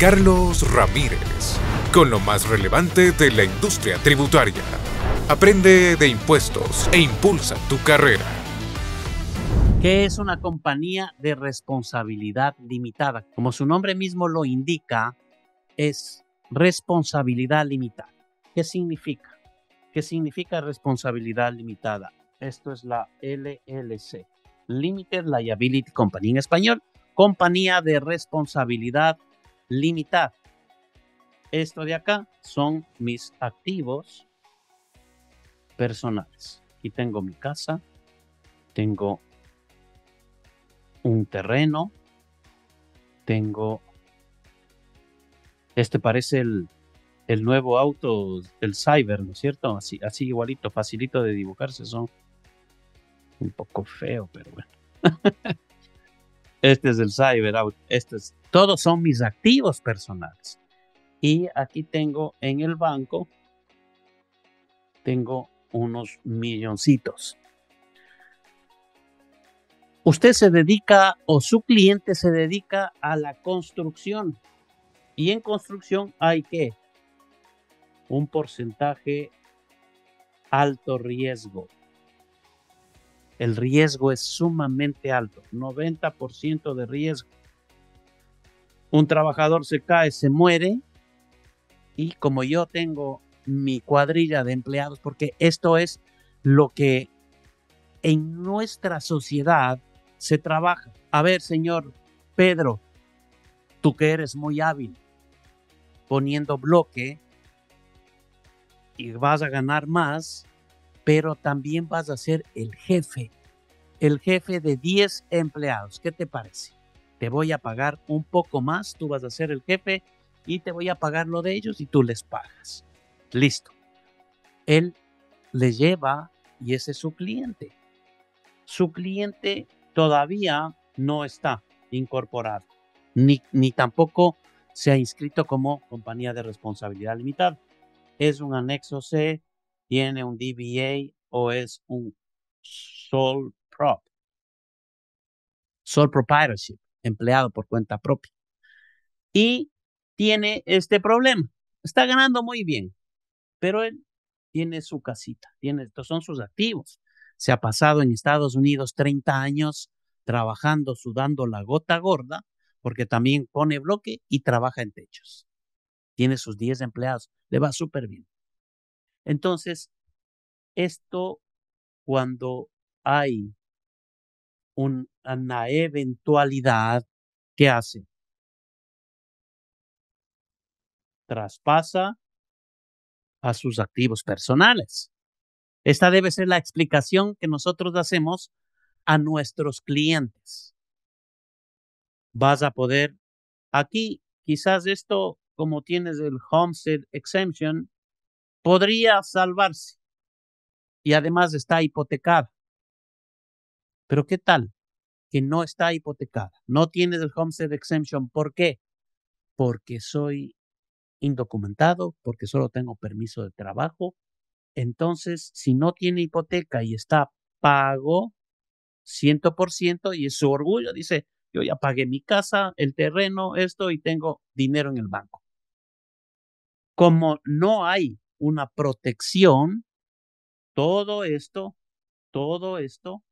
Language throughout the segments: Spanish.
Carlos Ramírez, con lo más relevante de la industria tributaria. Aprende de impuestos e impulsa tu carrera. ¿Qué es una compañía de responsabilidad limitada? Como su nombre mismo lo indica, es responsabilidad limitada. ¿Qué significa? ¿Qué significa responsabilidad limitada? Esto es la LLC, Limited Liability Company en español, compañía de responsabilidad limitada limitar. Esto de acá son mis activos personales. Aquí tengo mi casa, tengo un terreno, tengo... Este parece el, el nuevo auto, del Cyber, ¿no es cierto? Así, así igualito, facilito de dibujarse, son un poco feo, pero bueno. este es el Cyber este todos son mis activos personales. Y aquí tengo en el banco, tengo unos milloncitos. Usted se dedica o su cliente se dedica a la construcción. Y en construcción hay que un porcentaje alto riesgo, el riesgo es sumamente alto, 90% de riesgo. Un trabajador se cae, se muere, y como yo tengo mi cuadrilla de empleados, porque esto es lo que en nuestra sociedad se trabaja. A ver, señor Pedro, tú que eres muy hábil poniendo bloque y vas a ganar más, pero también vas a ser el jefe, el jefe de 10 empleados. ¿Qué te parece? Te voy a pagar un poco más, tú vas a ser el jefe y te voy a pagar lo de ellos y tú les pagas. Listo. Él le lleva y ese es su cliente. Su cliente todavía no está incorporado, ni, ni tampoco se ha inscrito como compañía de responsabilidad limitada. Es un anexo C tiene un DBA o es un sole prop. Sole proprietorship, empleado por cuenta propia. Y tiene este problema. Está ganando muy bien, pero él tiene su casita, tiene, estos son sus activos. Se ha pasado en Estados Unidos 30 años trabajando, sudando la gota gorda, porque también pone bloque y trabaja en techos. Tiene sus 10 empleados, le va súper bien. Entonces, esto cuando hay una eventualidad, ¿qué hace? Traspasa a sus activos personales. Esta debe ser la explicación que nosotros hacemos a nuestros clientes. Vas a poder, aquí quizás esto, como tienes el homestead exemption, podría salvarse y además está hipotecada. Pero ¿qué tal que no está hipotecada? No tiene el homestead exemption. ¿Por qué? Porque soy indocumentado, porque solo tengo permiso de trabajo. Entonces, si no tiene hipoteca y está pago 100% y es su orgullo, dice, yo ya pagué mi casa, el terreno, esto y tengo dinero en el banco. Como no hay una protección, todo esto, todo esto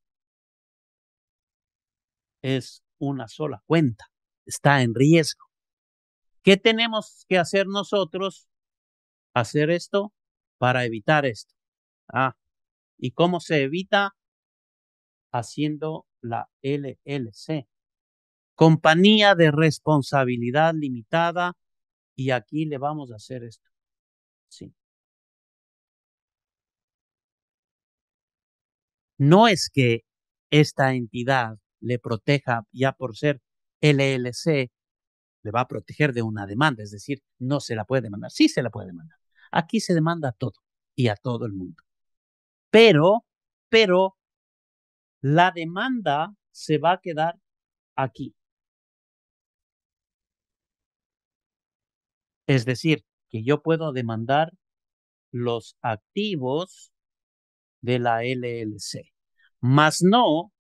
es una sola cuenta, está en riesgo. ¿Qué tenemos que hacer nosotros? Hacer esto para evitar esto. Ah, ¿y cómo se evita? Haciendo la LLC, compañía de responsabilidad limitada, y aquí le vamos a hacer esto. Sí. no es que esta entidad le proteja ya por ser LLC, le va a proteger de una demanda, es decir, no se la puede demandar, sí se la puede demandar. Aquí se demanda a todo y a todo el mundo. Pero, pero, la demanda se va a quedar aquí. Es decir, que yo puedo demandar los activos de la LLC, mas no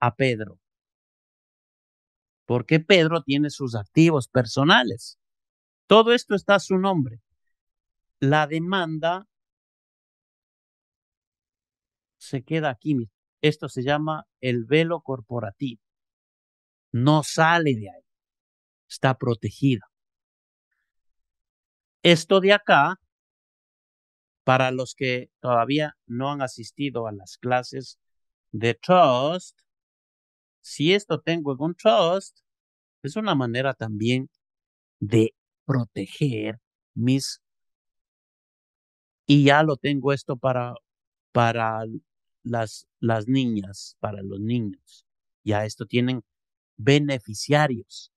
a Pedro, porque Pedro tiene sus activos personales. Todo esto está a su nombre. La demanda se queda aquí. Esto se llama el velo corporativo. No sale de ahí. Está protegida. Esto de acá para los que todavía no han asistido a las clases de Trust, si esto tengo en un Trust, es una manera también de proteger mis... Y ya lo tengo esto para, para las, las niñas, para los niños. Ya esto tienen beneficiarios.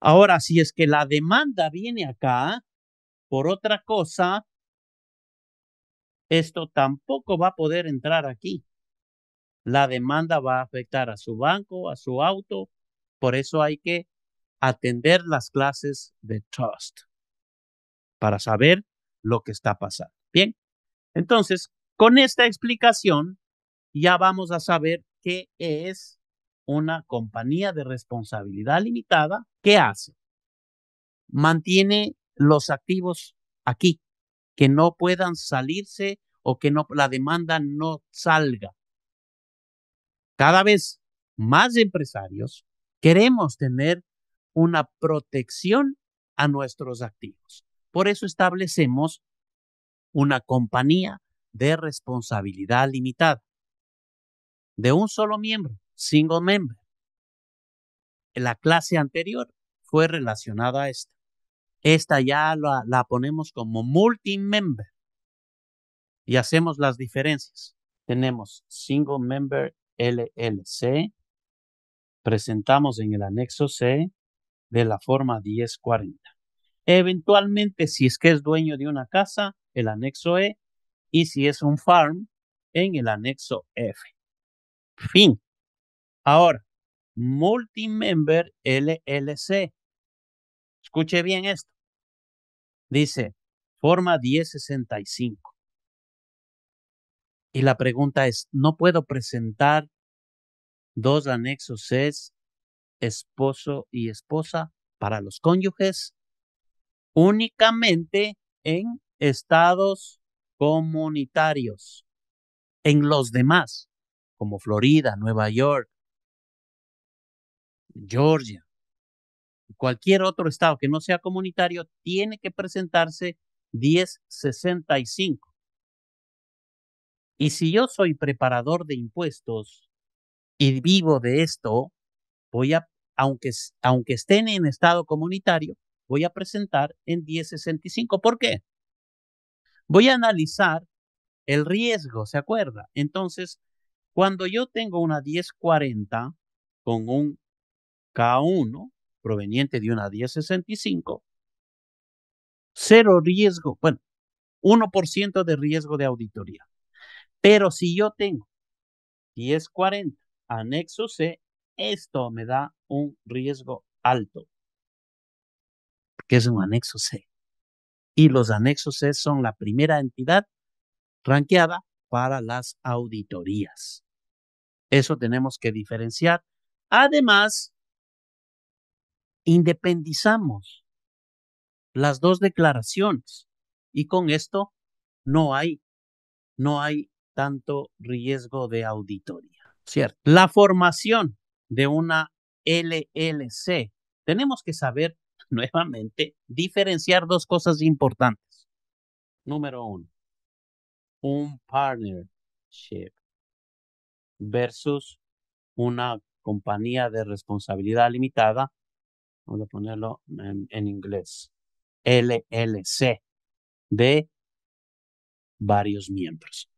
Ahora, si es que la demanda viene acá, por otra cosa, esto tampoco va a poder entrar aquí. La demanda va a afectar a su banco, a su auto. Por eso hay que atender las clases de trust para saber lo que está pasando. Bien, entonces, con esta explicación ya vamos a saber qué es una compañía de responsabilidad limitada. ¿Qué hace? Mantiene los activos aquí, que no puedan salirse o que no, la demanda no salga. Cada vez más empresarios queremos tener una protección a nuestros activos. Por eso establecemos una compañía de responsabilidad limitada de un solo miembro, single member. La clase anterior fue relacionada a esta. Esta ya la, ponemos como multi-member y hacemos las diferencias. Tenemos single member LLC, presentamos en el anexo C de la forma 1040. Eventualmente, si es que es dueño de una casa, el anexo E, y si es un farm, en el anexo F. Fin. Ahora, multi-member LLC. Escuche bien esto. Dice, forma 1065. Y la pregunta es, ¿no puedo presentar dos anexos es esposo y esposa para los cónyuges únicamente en estados comunitarios. En los demás, como Florida, Nueva York, Georgia, cualquier otro estado que no sea comunitario tiene que presentarse 1065. Y si yo soy preparador de impuestos y vivo de esto, voy a, aunque, aunque estén en estado comunitario, voy a presentar en 1065. ¿Por qué? Voy a analizar el riesgo, ¿se acuerda? Entonces, cuando yo tengo una 1040 con un K1, proveniente de una 1065, cero riesgo, bueno, 1% de riesgo de auditoría. Pero si yo tengo 1040 anexo C, esto me da un riesgo alto, que es un anexo C. Y los anexos C son la primera entidad ranqueada para las auditorías. Eso tenemos que diferenciar. Además, independizamos las dos declaraciones y con esto no hay, no hay tanto riesgo de auditoría. ¿cierto? La formación de una LLC. Tenemos que saber nuevamente diferenciar dos cosas importantes. Número uno, un partnership versus una compañía de responsabilidad limitada vamos a ponerlo en, inglés, LLC, de varios miembros.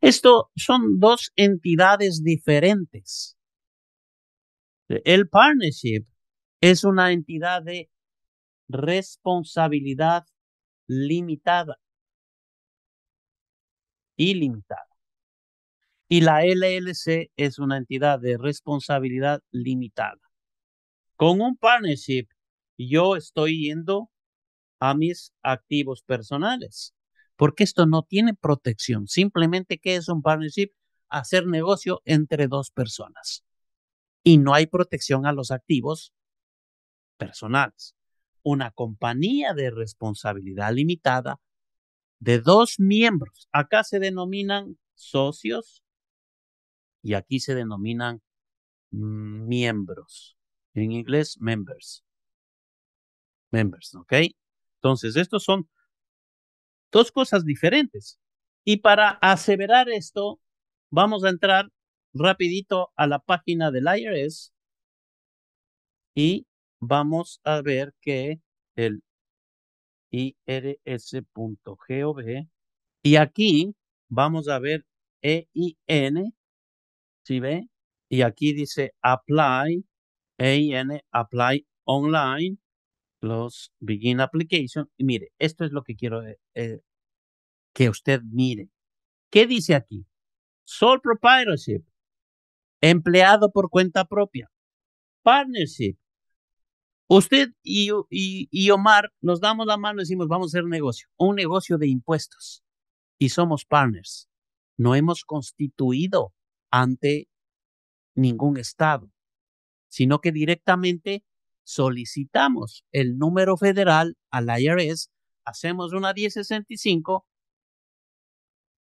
Esto son dos entidades diferentes. El partnership es una entidad de responsabilidad limitada, ilimitada. Y la LLC es una entidad de responsabilidad limitada. Con un partnership, yo estoy yendo a mis activos personales, porque esto no tiene protección. Simplemente, ¿qué es un partnership? Hacer negocio entre dos personas. Y no hay protección a los activos personales. Una compañía de responsabilidad limitada de dos miembros. Acá se denominan socios y aquí se denominan miembros en inglés members. Members, ¿ok? Entonces, estos son dos cosas diferentes. Y para aseverar esto, vamos a entrar rapidito a la página del IRS y vamos a ver que el irs.gov y aquí vamos a ver EIN, si ¿sí ve? Y aquí dice apply N Apply Online, Plus Begin Application. Y mire, esto es lo que quiero eh, eh, que usted mire. ¿Qué dice aquí? Sole proprietorship, empleado por cuenta propia. Partnership. Usted y, y, y Omar nos damos la mano y decimos, vamos a hacer un negocio, un negocio de impuestos. Y somos partners. No hemos constituido ante ningún Estado sino que directamente solicitamos el número federal al IRS, hacemos una 1065,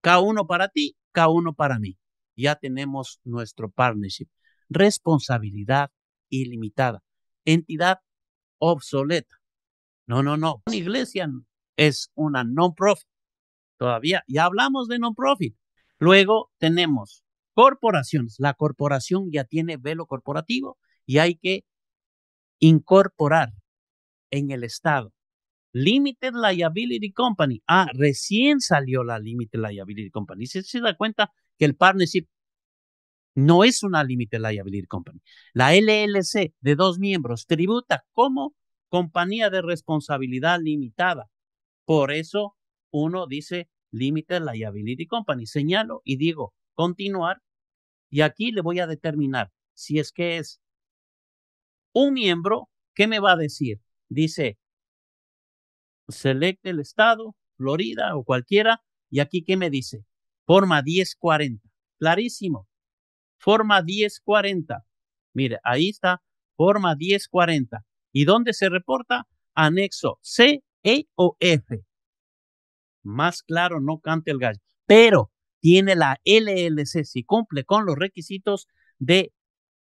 K1 para ti, K1 para mí. Ya tenemos nuestro partnership. Responsabilidad ilimitada. Entidad obsoleta. No, no, no. Una iglesia es una non-profit. Todavía, ya hablamos de non-profit. Luego tenemos corporaciones. La corporación ya tiene velo corporativo y hay que incorporar en el Estado. Limited Liability Company. Ah, recién salió la Limited Liability Company. Si se da cuenta que el partnership no es una Limited Liability Company. La LLC de dos miembros tributa como compañía de responsabilidad limitada. Por eso uno dice Limited Liability Company. Señalo y digo continuar. Y aquí le voy a determinar si es que es un miembro, ¿qué me va a decir? Dice, selecte el estado, Florida o cualquiera, y aquí ¿qué me dice? Forma 1040. Clarísimo. Forma 1040. Mire, ahí está, forma 1040. ¿Y dónde se reporta? Anexo C, E o F. Más claro, no cante el gallo. Pero tiene la LLC si cumple con los requisitos de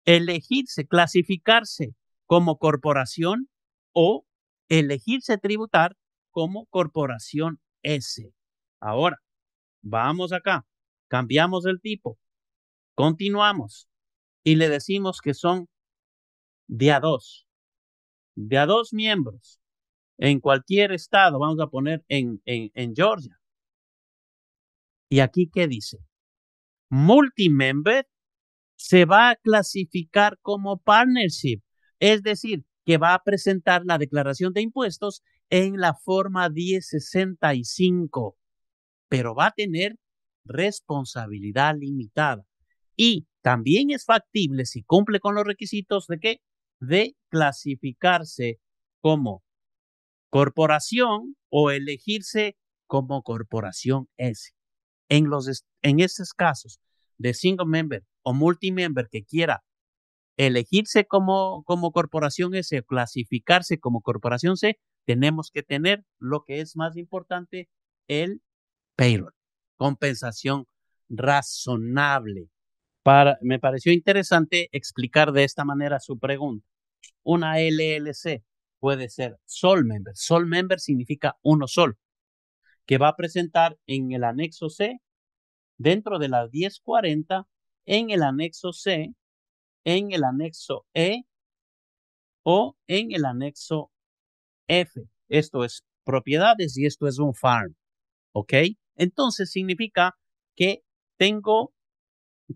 elegirse, clasificarse como corporación o elegirse tributar como corporación S. Ahora, vamos acá, cambiamos el tipo, continuamos y le decimos que son de a dos, de a dos miembros en cualquier estado, vamos a poner en, en, Georgia. Y aquí, ¿qué dice? Multimember se va a clasificar como partnership, es decir, que va a presentar la declaración de impuestos en la forma 1065, pero va a tener responsabilidad limitada. Y también es factible, si cumple con los requisitos de qué, de clasificarse como corporación o elegirse como corporación S. En, en estos casos, de single member o multi-member que quiera elegirse como, corporación S clasificarse como corporación C, tenemos que tener lo que es más importante, el payroll, compensación razonable. Para, me pareció interesante explicar de esta manera su pregunta. Una LLC puede ser sole Member. Sol Member significa uno solo que va a presentar en el anexo C dentro de la 1040 en el anexo C, en el anexo E o en el anexo F. Esto es propiedades y esto es un farm. ¿Ok? Entonces significa que tengo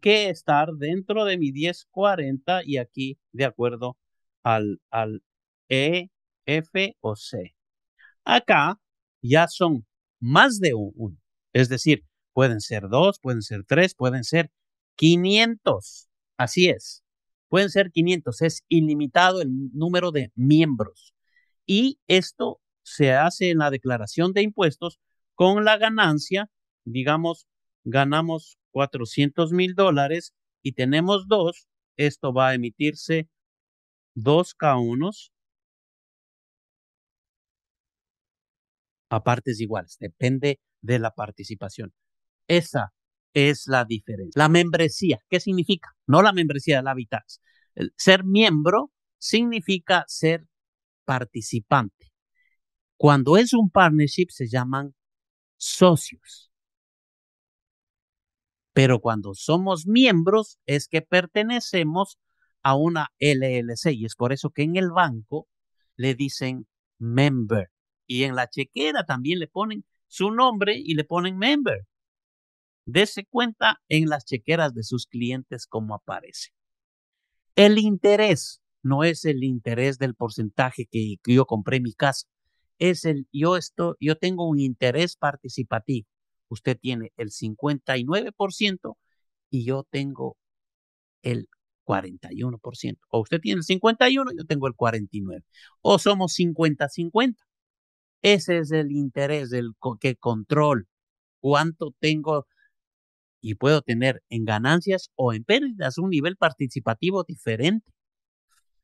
que estar dentro de mi 1040 y aquí de acuerdo al, al E, F o C. Acá ya son más de un. Es decir, pueden ser dos, pueden ser tres, pueden ser 500. Así es. Pueden ser 500. Es ilimitado el número de miembros. Y esto se hace en la declaración de impuestos con la ganancia. Digamos, ganamos 400 mil dólares y tenemos dos. Esto va a emitirse dos K1 a partes iguales. Depende de la participación. Esa es la diferencia. La membresía, ¿qué significa? No la membresía del la ser miembro significa ser participante. Cuando es un partnership se llaman socios. Pero cuando somos miembros es que pertenecemos a una LLC y es por eso que en el banco le dicen member y en la chequera también le ponen su nombre y le ponen member. Dese cuenta en las chequeras de sus clientes como aparece. El interés no es el interés del porcentaje que, yo compré mi casa. Es el, yo, esto yo tengo un interés participativo. Usted tiene el 59% y yo tengo el 41%. O usted tiene el 51, yo tengo el 49. O somos 50-50. Ese es el interés, del que control. ¿Cuánto tengo y puedo tener en ganancias o en pérdidas un nivel participativo diferente.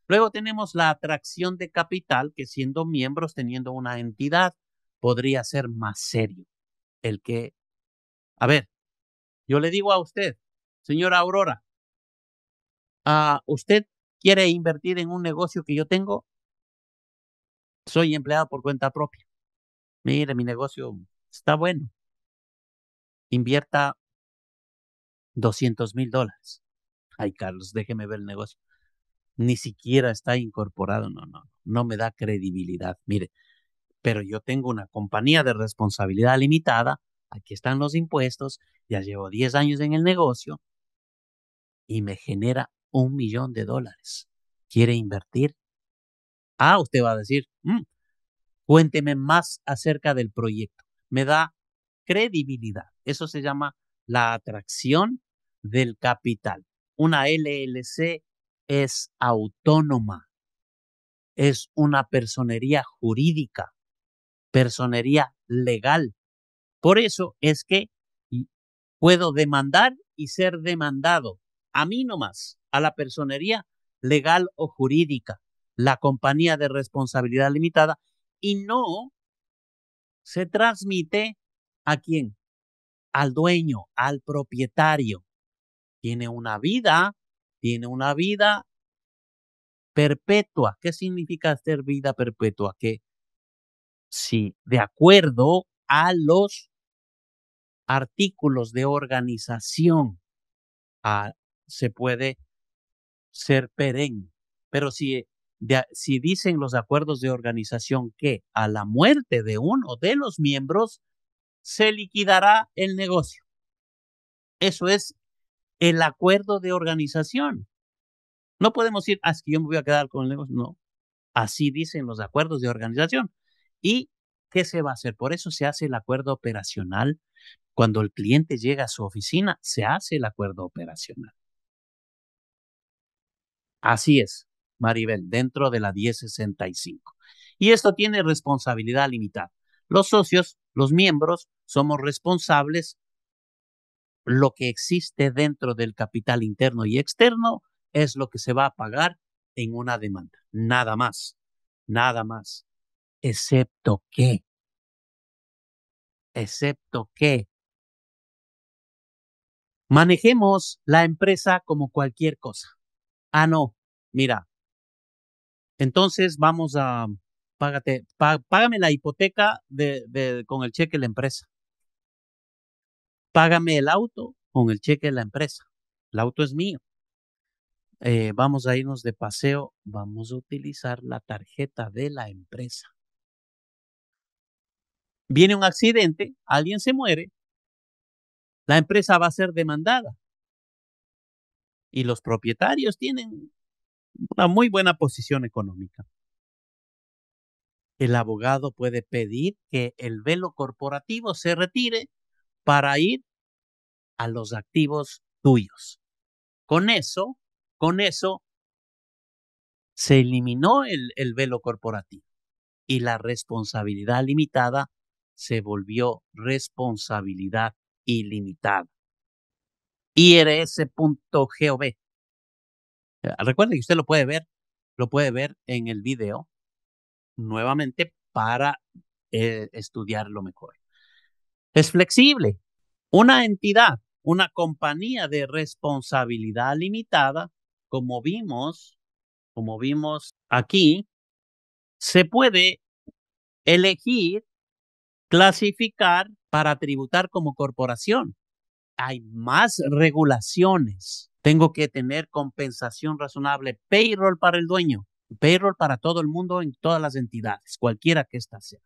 Luego tenemos la atracción de capital, que siendo miembros, teniendo una entidad, podría ser más serio. El que, a ver, yo le digo a usted, señora Aurora, ¿a ah, ¿usted quiere invertir en un negocio que yo tengo? Soy empleado por cuenta propia. Mire, mi negocio está bueno. Invierta 200 mil dólares. Ay, Carlos, déjeme ver el negocio. Ni siquiera está incorporado. No, no, no me da credibilidad. Mire, pero yo tengo una compañía de responsabilidad limitada. Aquí están los impuestos. Ya llevo 10 años en el negocio y me genera un millón de dólares. ¿Quiere invertir? Ah, usted va a decir, mm, cuénteme más acerca del proyecto. Me da credibilidad. Eso se llama la atracción del capital. Una LLC es autónoma, es una personería jurídica, personería legal. Por eso es que puedo demandar y ser demandado a mí nomás, a la personería legal o jurídica, la compañía de responsabilidad limitada, y no se transmite a quién, al dueño, al propietario tiene una vida, tiene una vida perpetua. ¿Qué significa hacer vida perpetua? Que si de acuerdo a los artículos de organización ah, se puede ser perenne, pero si, si dicen los acuerdos de organización que a la muerte de uno de los miembros se liquidará el negocio. Eso es el acuerdo de organización. No podemos ir, ah, es que yo me voy a quedar con el negocio. No, así dicen los acuerdos de organización. ¿Y qué se va a hacer? Por eso se hace el acuerdo operacional. Cuando el cliente llega a su oficina, se hace el acuerdo operacional. Así es, Maribel, dentro de la 1065. Y esto tiene responsabilidad limitada. Los socios, los miembros, somos responsables lo que existe dentro del capital interno y externo es lo que se va a pagar en una demanda. Nada más, nada más. Excepto que, excepto que manejemos la empresa como cualquier cosa. Ah, no, mira. Entonces vamos a, págate, págame la hipoteca de, con el cheque de la empresa págame el auto con el cheque de la empresa. El auto es mío. Eh, vamos a irnos de paseo, vamos a utilizar la tarjeta de la empresa. Viene un accidente, alguien se muere, la empresa va a ser demandada. Y los propietarios tienen una muy buena posición económica. El abogado puede pedir que el velo corporativo se retire para ir a los activos tuyos. Con eso, con eso, se eliminó el, velo corporativo y la responsabilidad limitada se volvió responsabilidad ilimitada. IRS.gov. Eh, recuerde que usted lo puede ver, lo puede ver en el video nuevamente para eh, estudiarlo mejor. Es flexible. Una entidad, una compañía de responsabilidad limitada, como vimos, como vimos aquí, se puede elegir clasificar para tributar como corporación. Hay más regulaciones. Tengo que tener compensación razonable, payroll para el dueño, payroll para todo el mundo en todas las entidades, cualquiera que ésta sea.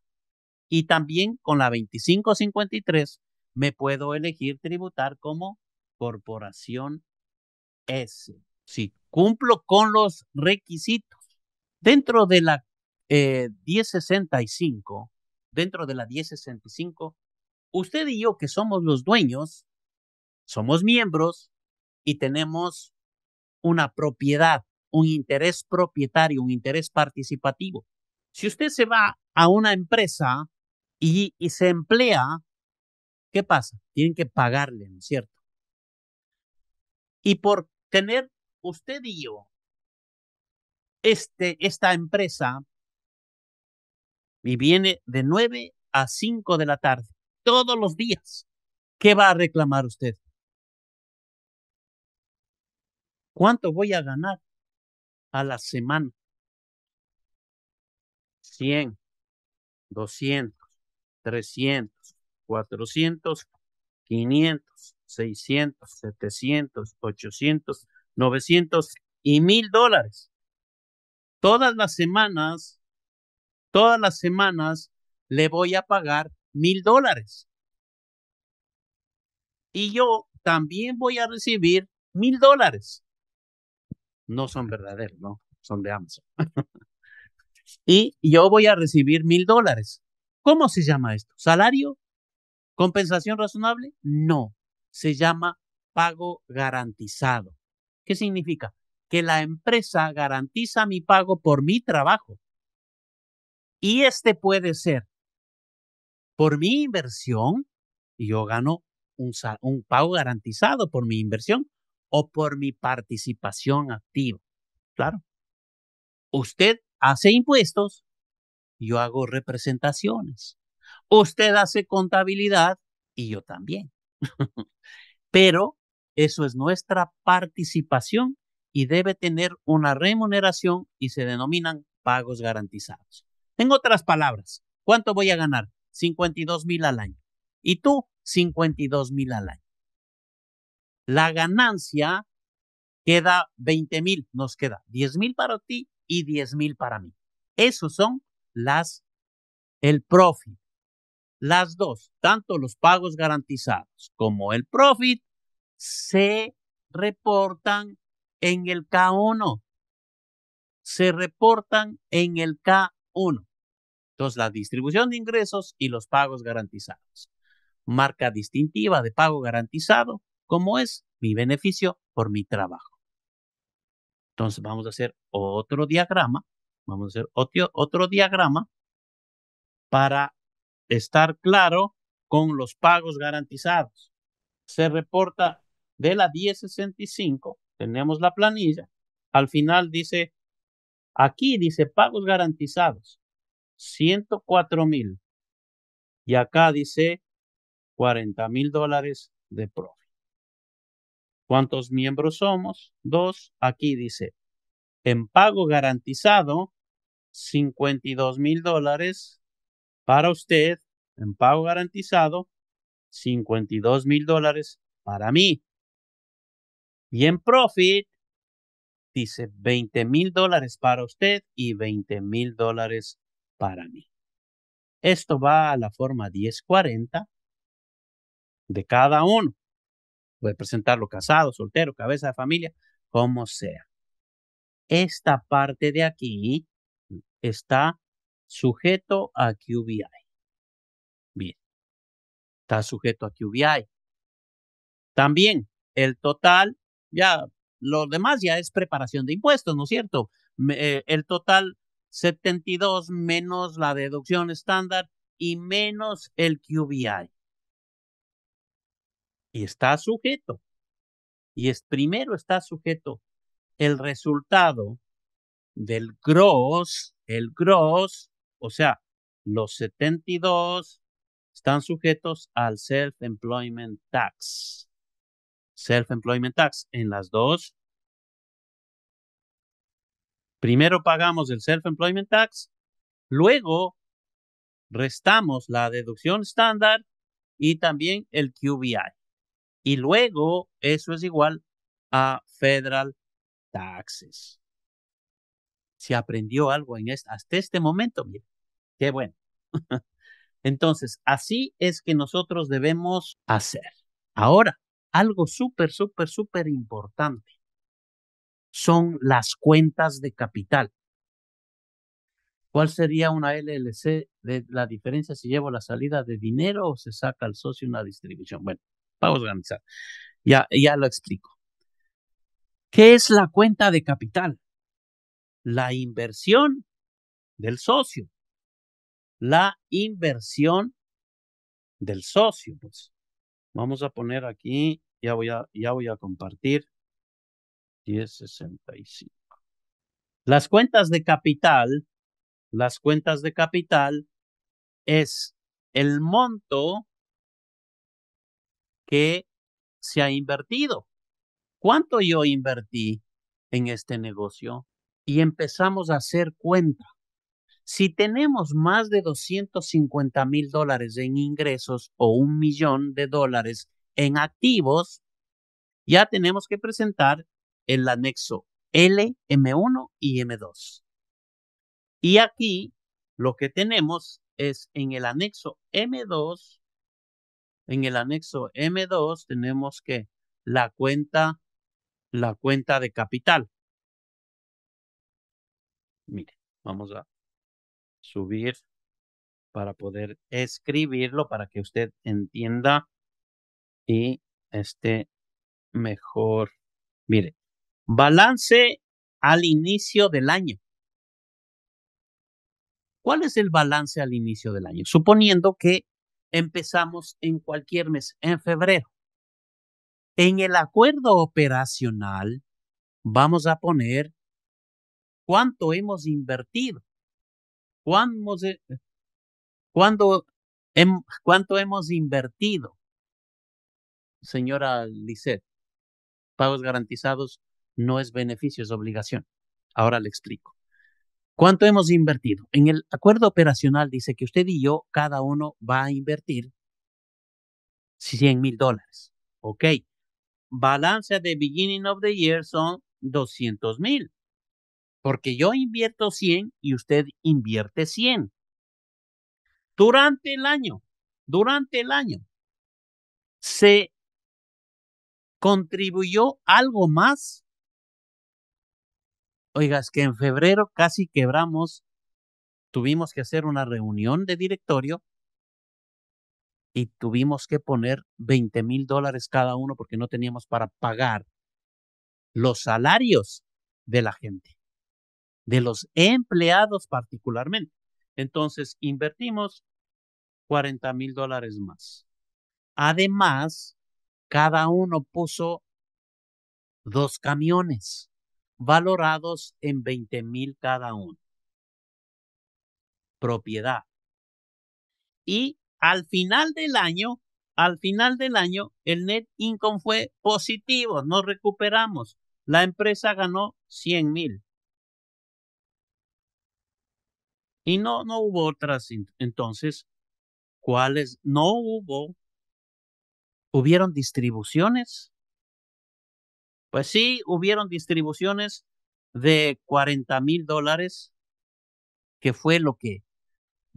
Y también con la 2553 me puedo elegir tributar como corporación S. Si cumplo con los requisitos. Dentro de la 1065, eh, dentro de la 1065, usted y yo que somos los dueños, somos miembros y tenemos una propiedad, un interés propietario, un interés participativo. Si usted se va a una empresa y, se emplea, ¿qué pasa? Tienen que pagarle, ¿no es cierto? Y por tener usted y yo este, esta empresa y viene de 9 a 5 de la tarde, todos los días, ¿qué va a reclamar usted? ¿Cuánto voy a ganar a la semana? 100, 200, 300, 400, 500, 600, 700, 800, 900 y 1000 dólares. Todas las semanas, todas las semanas le voy a pagar 1000 dólares. Y yo también voy a recibir 1000 dólares. No son verdaderos, ¿no? Son de Amazon. y yo voy a recibir mil dólares. ¿Cómo se llama esto? ¿Salario? ¿Compensación razonable? No, se llama pago garantizado. ¿Qué significa? Que la empresa garantiza mi pago por mi trabajo. Y este puede ser por mi inversión, y yo gano un, un pago garantizado por mi inversión, o por mi participación activa. Claro. Usted hace impuestos, yo hago representaciones. Usted hace contabilidad y yo también. Pero eso es nuestra participación y debe tener una remuneración y se denominan pagos garantizados. En otras palabras, ¿cuánto voy a ganar? 52 mil al año. Y tú, 52 mil al año. La ganancia queda 20 mil, nos queda 10 mil para ti y 10 mil para mí. Esos son las, el profit. Las dos, tanto los pagos garantizados como el profit, se reportan en el K1. Se reportan en el K1. Entonces, la distribución de ingresos y los pagos garantizados. Marca distintiva de pago garantizado, como es mi beneficio por mi trabajo. Entonces, vamos a hacer otro diagrama Vamos a hacer otro, diagrama para estar claro con los pagos garantizados. Se reporta de la 1065, tenemos la planilla. Al final dice, aquí dice pagos garantizados, 104 mil. Y acá dice 40 mil dólares de profit. ¿Cuántos miembros somos? Dos. Aquí dice, en pago garantizado, 52 mil dólares para usted en pago garantizado, 52 mil dólares para mí. Y en profit, dice 20 mil dólares para usted y 20 mil dólares para mí. Esto va a la forma 1040 de cada uno. Puede presentarlo casado, soltero, cabeza de familia, como sea. Esta parte de aquí está sujeto a QBI. Bien, está sujeto a QBI. También el total, ya, lo demás ya es preparación de impuestos, ¿no es cierto? Eh, el total 72 menos la deducción estándar y menos el QBI. Y está sujeto. Y es, primero está sujeto el resultado del gross el gross, o sea, los 72 están sujetos al self-employment tax. Self-employment tax en las dos. Primero pagamos el self-employment tax, luego restamos la deducción estándar y también el QBI. Y luego eso es igual a federal taxes. Se aprendió algo en este, hasta este momento, mire, qué bueno. Entonces, así es que nosotros debemos hacer. Ahora, algo súper, súper, súper importante son las cuentas de capital. ¿Cuál sería una LLC de la diferencia si llevo la salida de dinero o se saca al socio una distribución? Bueno, vamos a organizar. Ya, ya lo explico. ¿Qué es la cuenta de capital? la inversión del socio. La inversión del socio, pues. Vamos a poner aquí, ya voy ya voy a compartir. 1065. Las cuentas de capital, las cuentas de capital es el monto que se ha invertido. ¿Cuánto yo invertí en este negocio? y empezamos a hacer cuenta. Si tenemos más de 250 mil dólares en ingresos o un millón de dólares en activos, ya tenemos que presentar el anexo L, M1 y M2. Y aquí lo que tenemos es en el anexo M2, en el anexo M2 tenemos que la cuenta, la cuenta de capital. Mire, vamos a subir para poder escribirlo para que usted entienda y esté mejor. Mire, balance al inicio del año. ¿Cuál es el balance al inicio del año? Suponiendo que empezamos en cualquier mes, en febrero. En el acuerdo operacional vamos a poner ¿Cuánto hemos invertido? ¿Cuánto, eh, cuánto hemos invertido, señora Lisset? Pagos garantizados no es beneficio, es obligación. Ahora le explico. ¿Cuánto hemos invertido? En el acuerdo operacional dice que usted y yo, cada uno va a invertir 100 mil dólares. Ok. Balance de beginning of the year son 200 mil. Porque yo invierto 100 y usted invierte 100. Durante el año, durante el año, se contribuyó algo más. Oigas, es que en febrero casi quebramos, tuvimos que hacer una reunión de directorio y tuvimos que poner 20 mil dólares cada uno porque no teníamos para pagar los salarios de la gente de los empleados particularmente. Entonces, invertimos 40 mil dólares más. Además, cada uno puso dos camiones valorados en 20 mil cada uno. Propiedad. Y al final del año, al final del año, el net income fue positivo, nos recuperamos. La empresa ganó 100 mil. Y no, no hubo otras. Entonces, ¿cuáles? No hubo. ¿Hubieron distribuciones? Pues sí, hubieron distribuciones de 40 mil dólares, que fue lo que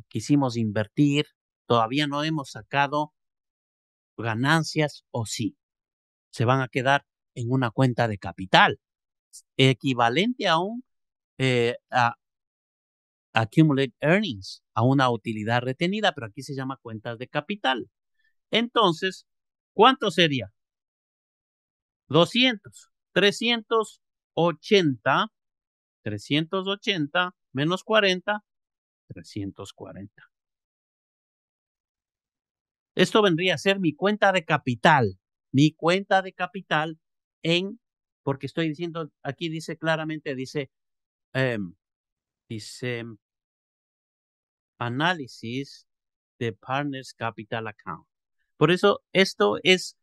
quisimos invertir. Todavía no hemos sacado ganancias o sí. Se van a quedar en una cuenta de capital, equivalente a eh, a, accumulate earnings, a una utilidad retenida, pero aquí se llama cuentas de capital. Entonces, ¿cuánto sería? 200, 380, 380 menos 40, 340. Esto vendría a ser mi cuenta de capital, mi cuenta de capital en, porque estoy diciendo, aquí dice claramente, dice, em, dice análisis de Partners Capital Account. Por eso esto es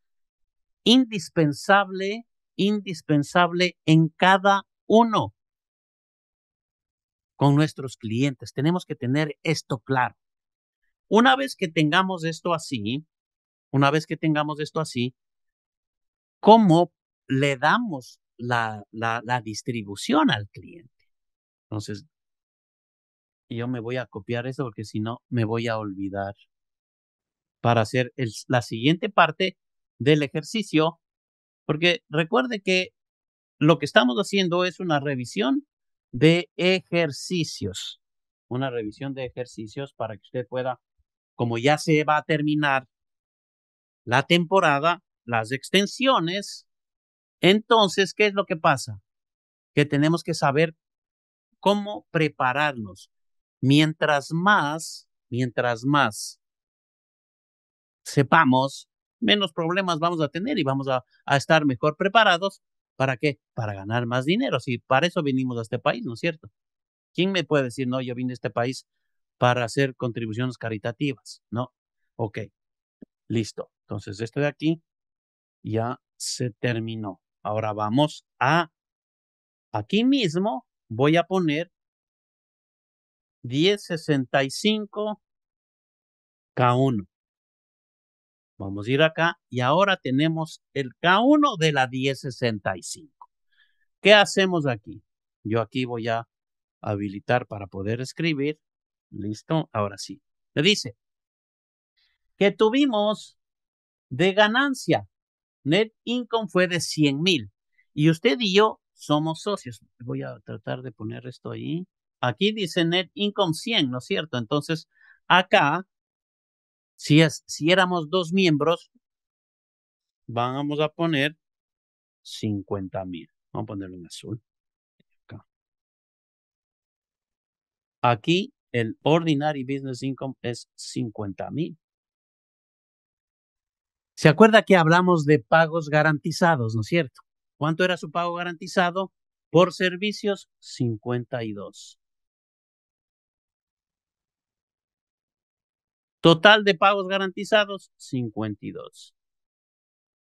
indispensable, indispensable en cada uno con nuestros clientes. Tenemos que tener esto claro. Una vez que tengamos esto así, una vez que tengamos esto así, ¿cómo le damos la, distribución al cliente? Entonces, yo me voy a copiar eso porque si no me voy a olvidar para hacer la siguiente parte del ejercicio, porque recuerde que lo que estamos haciendo es una revisión de ejercicios, una revisión de ejercicios para que usted pueda, como ya se va a terminar la temporada, las extensiones, entonces, ¿qué es lo que pasa? Que tenemos que saber cómo prepararnos Mientras más, mientras más sepamos, menos problemas vamos a tener y vamos a, estar mejor preparados. ¿Para qué? Para ganar más dinero. Si para eso vinimos a este país, ¿no es cierto? ¿Quién me puede decir, no, yo vine a este país para hacer contribuciones caritativas? No. Ok. Listo. Entonces, esto de aquí ya se terminó. Ahora vamos a, aquí mismo voy a poner 1065 K1. Vamos a ir acá y ahora tenemos el K1 de la 1065. ¿Qué hacemos aquí? Yo aquí voy a habilitar para poder escribir. Listo, ahora sí. me dice que tuvimos de ganancia. Net income fue de 100 mil. Y usted y yo somos socios. Voy a tratar de poner esto ahí. Aquí dice net income 100, ¿no es cierto? Entonces, acá, si, es, si éramos dos miembros, vamos a poner 50 mil. Vamos a ponerlo en azul. Aquí el ordinary business income es 50 mil. ¿Se acuerda que hablamos de pagos garantizados, no es cierto? ¿Cuánto era su pago garantizado? Por servicios, 52. Total de pagos garantizados, 52.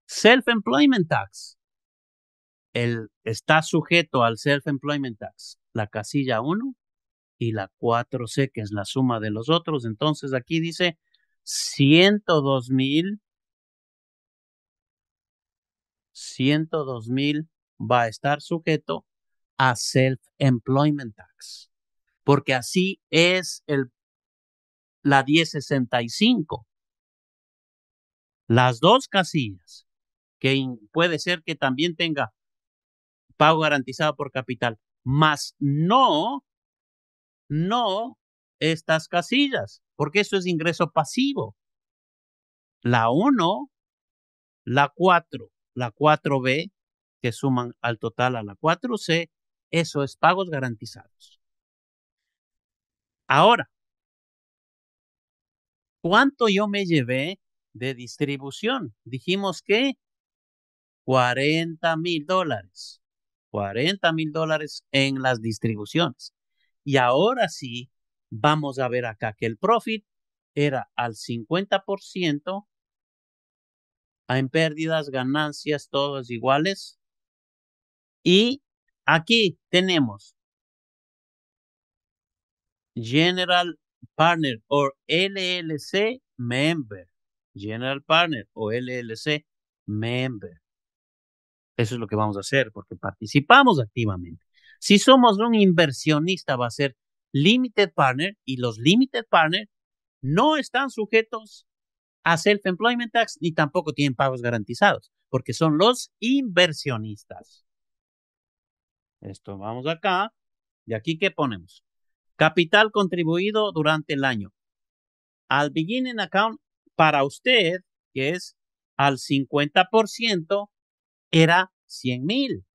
Self-Employment Tax. El, está sujeto al Self-Employment Tax, la casilla 1 y la 4C, que es la suma de los otros. Entonces aquí dice 102 mil. 102 mil va a estar sujeto a Self-Employment Tax, porque así es el la 1065. Las dos casillas, que puede ser que también tenga pago garantizado por capital, más no, no estas casillas, porque eso es ingreso pasivo. La 1, la 4, la 4B, que suman al total a la 4C, eso es pagos garantizados. Ahora, ¿Cuánto yo me llevé de distribución? Dijimos que 40 mil dólares. 40 mil dólares en las distribuciones. Y ahora sí, vamos a ver acá que el profit era al 50% en pérdidas, ganancias, todos iguales. Y aquí tenemos General Partner or LLC Member. General Partner o LLC Member. Eso es lo que vamos a hacer porque participamos activamente. Si somos un inversionista va a ser Limited Partner y los Limited Partner no están sujetos a Self-Employment Tax ni tampoco tienen pagos garantizados porque son los inversionistas. Esto vamos acá. ¿Y aquí qué ponemos? Capital contribuido durante el año. Al beginning account para usted, que es al 50%, era 100 mil.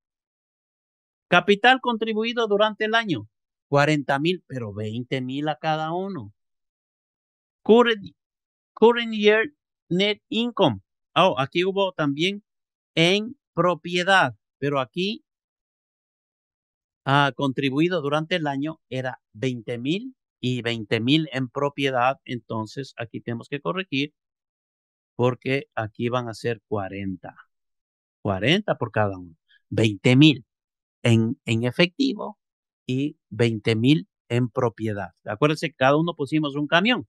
Capital contribuido durante el año, 40 mil, pero 20 mil a cada uno. Current, year net income. Oh, aquí hubo también en propiedad, pero aquí ha contribuido durante el año era 20 mil y 20 mil en propiedad. Entonces aquí tenemos que corregir porque aquí van a ser 40. 40 por cada uno. 20 mil en, en efectivo y 20 mil en propiedad. Acuérdense, cada uno pusimos un camión.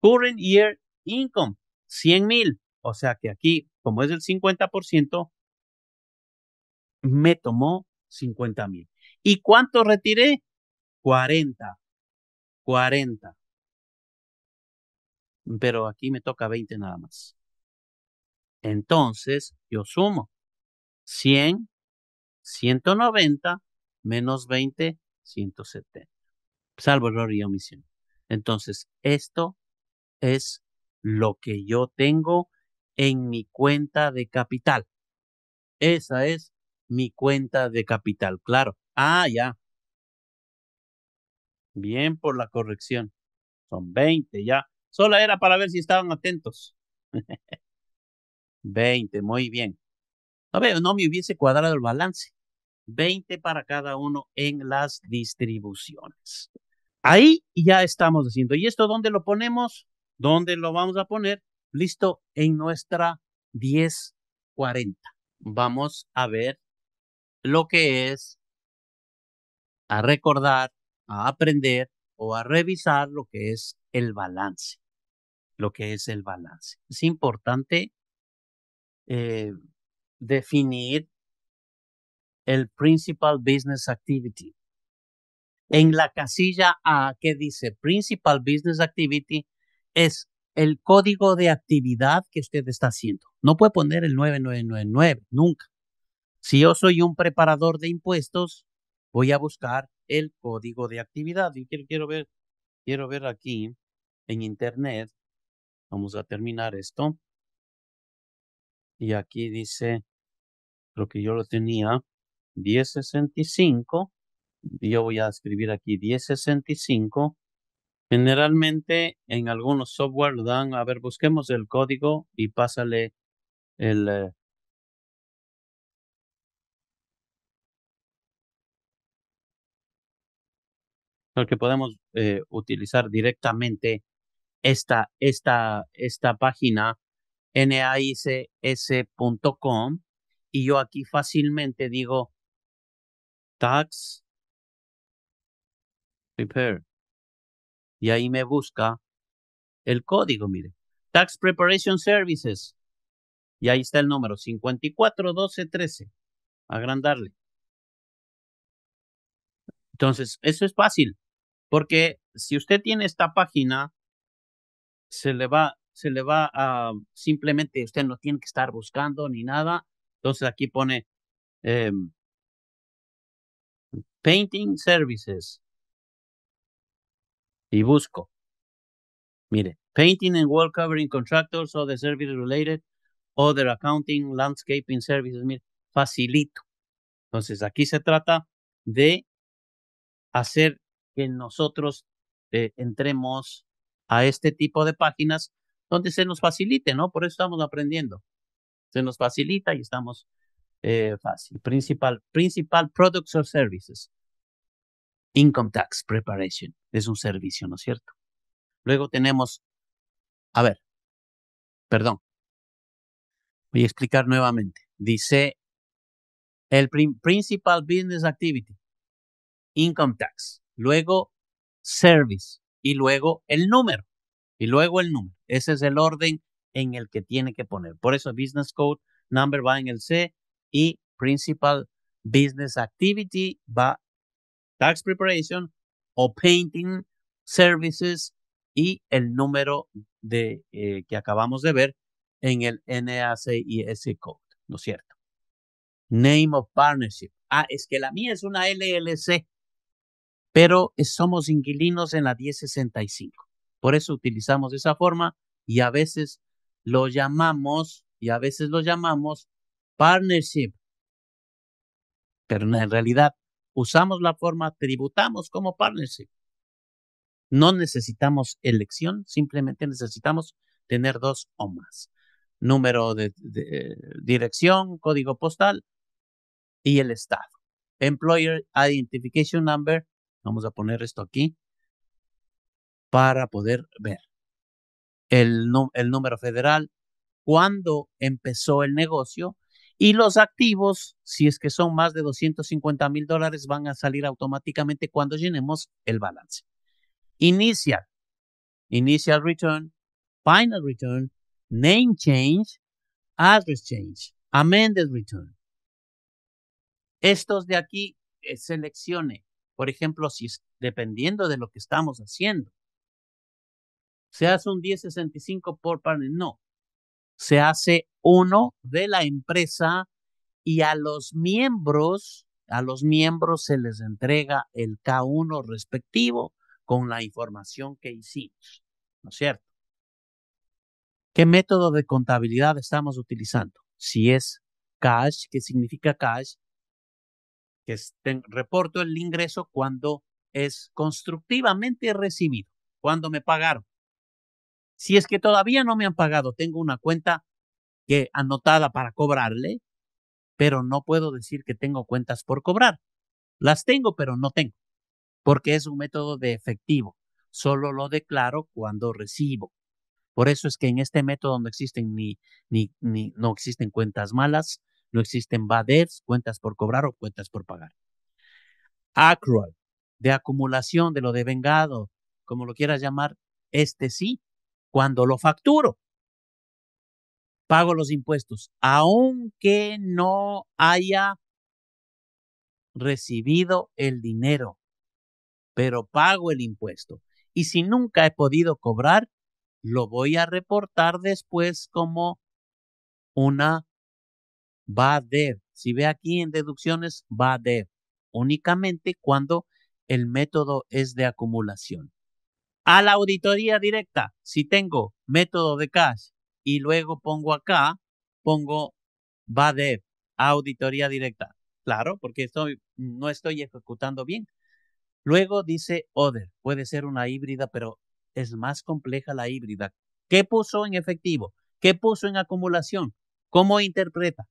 Current year income, 100 mil. O sea que aquí, como es el 50%, me tomó 50 mil. ¿Y cuánto retiré? 40. 40. Pero aquí me toca 20 nada más. Entonces, yo sumo 100, 190, menos 20, 170. Salvo error y omisión. Entonces, esto es lo que yo tengo en mi cuenta de capital. Esa es mi cuenta de capital. Claro. Ah, ya. Bien por la corrección. Son 20 ya. Solo era para ver si estaban atentos. 20, muy bien. A ver, no me hubiese cuadrado el balance. 20 para cada uno en las distribuciones. Ahí ya estamos haciendo. ¿Y esto dónde lo ponemos? ¿Dónde lo vamos a poner? Listo, en nuestra 1040. Vamos a ver lo que es a recordar, a aprender o a revisar lo que es el balance. Lo que es el balance. Es importante eh, definir el Principal Business Activity. En la casilla A que dice Principal Business Activity es el código de actividad que usted está haciendo. No puede poner el 9999, nunca. Si yo soy un preparador de impuestos, voy a buscar el código de actividad. Y quiero, ver, quiero ver aquí en internet. Vamos a terminar esto. Y aquí dice, creo que yo lo tenía, 1065. Yo voy a escribir aquí 1065. Generalmente en algunos software lo dan, a ver, busquemos el código y pásale el, eh, porque podemos eh, utilizar directamente esta, esta, esta página naics.com y yo aquí fácilmente digo tax prepare y ahí me busca el código, mire, tax preparation services y ahí está el número 541213 agrandarle. Entonces, eso es fácil. Porque si usted tiene esta página, se le va, se le va a simplemente usted no tiene que estar buscando ni nada. Entonces aquí pone em, Painting Services. Y busco. Mire, Painting and Wall Covering Contractors or the Service Related Other Accounting Landscaping Services. Mire, facilito. Entonces aquí se trata de hacer que nosotros eh, entremos a este tipo de páginas donde se nos facilite, ¿no? Por eso estamos aprendiendo. Se nos facilita y estamos eh, fácil. Principal, principal products or services. Income tax preparation es un servicio, ¿no es cierto? Luego tenemos, a ver, perdón, voy a explicar nuevamente. Dice el principal business activity, income tax luego service y luego el número. Y luego el número. Ese es el orden en el que tiene que poner. Por eso business code number va en el C y principal business activity va tax preparation o painting services y el número de eh, que acabamos de ver en el NACIS code, ¿no es cierto? Name of partnership. Ah, es que la mía es una LLC pero eh, somos inquilinos en la 1065. Por eso utilizamos esa forma y a veces lo llamamos, y a veces lo llamamos partnership. Pero en realidad usamos la forma tributamos como partnership. No necesitamos elección, simplemente necesitamos tener dos o más. Número de, de dirección, código postal y el estado. Employer Identification Number Vamos a poner esto aquí para poder ver el, número federal, cuándo empezó el negocio y los activos, si es que son más de 250 mil dólares, van a salir automáticamente cuando llenemos el balance. Inicial, initial return, final return, name change, address change, amended return. Estos de aquí eh, seleccione por ejemplo, si dependiendo de lo que estamos haciendo, se hace un 1065 por panel? no. Se hace uno de la empresa y a los miembros, a los miembros se les entrega el K1 respectivo con la información que hicimos, ¿no es cierto? ¿Qué método de contabilidad estamos utilizando? Si es cash, ¿qué significa cash, que reporto el ingreso cuando es constructivamente recibido, cuando me pagaron. Si es que todavía no me han pagado, tengo una cuenta que anotada para cobrarle, pero no puedo decir que tengo cuentas por cobrar. Las tengo, pero no tengo, porque es un método de efectivo. Solo lo declaro cuando recibo. Por eso es que en este método no existen ni, ni no existen cuentas malas, no existen baders cuentas por cobrar o cuentas por pagar. Accrual, de acumulación de lo de vengado, como lo quieras llamar, este sí, cuando lo facturo. Pago los impuestos, aunque no haya recibido el dinero, pero pago el impuesto. Y si nunca he podido cobrar, lo voy a reportar después como una va a si ve aquí en deducciones, va a únicamente cuando el método es de acumulación. A la auditoría directa, si tengo método de cash y luego pongo acá, pongo va de auditoría directa. Claro, porque no estoy ejecutando bien. Luego dice other, puede ser una híbrida, pero es más compleja la híbrida. ¿Qué puso en efectivo? ¿Qué puso en acumulación? ¿Cómo interpreta?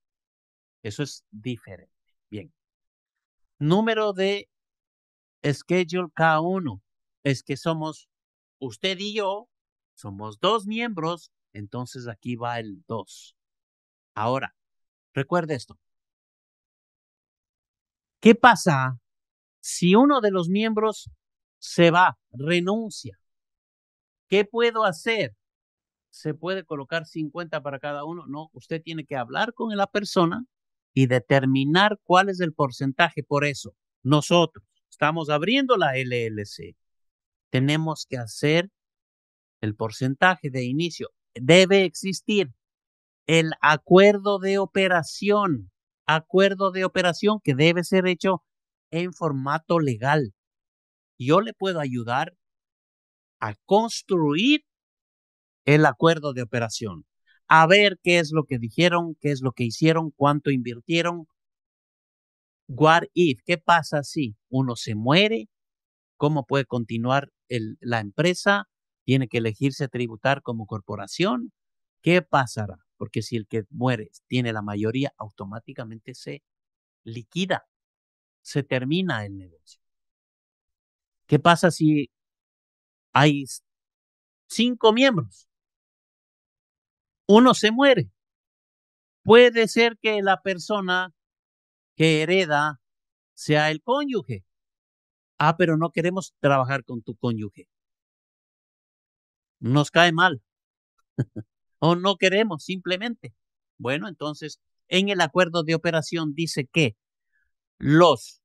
Eso es diferente. Bien. Número de schedule K1 es que somos usted y yo, somos dos miembros, entonces aquí va el 2. Ahora, recuerde esto. ¿Qué pasa si uno de los miembros se va, renuncia? ¿Qué puedo hacer? ¿Se puede colocar 50 para cada uno? No, usted tiene que hablar con la persona y determinar cuál es el porcentaje. Por eso, nosotros estamos abriendo la LLC. Tenemos que hacer el porcentaje de inicio. Debe existir el acuerdo de operación, acuerdo de operación que debe ser hecho en formato legal. Yo le puedo ayudar a construir el acuerdo de operación a ver qué es lo que dijeron, qué es lo que hicieron, cuánto invirtieron. What if? ¿Qué pasa si uno se muere? ¿Cómo puede continuar la empresa? ¿Tiene que elegirse tributar como corporación? ¿Qué pasará? Porque si el que muere tiene la mayoría, automáticamente se liquida, se termina el negocio. ¿Qué pasa si hay cinco miembros? uno se muere. Puede ser que la persona que hereda sea el cónyuge. Ah, pero no queremos trabajar con tu cónyuge. Nos cae mal. o no queremos, simplemente. Bueno, entonces, en el acuerdo de operación dice que los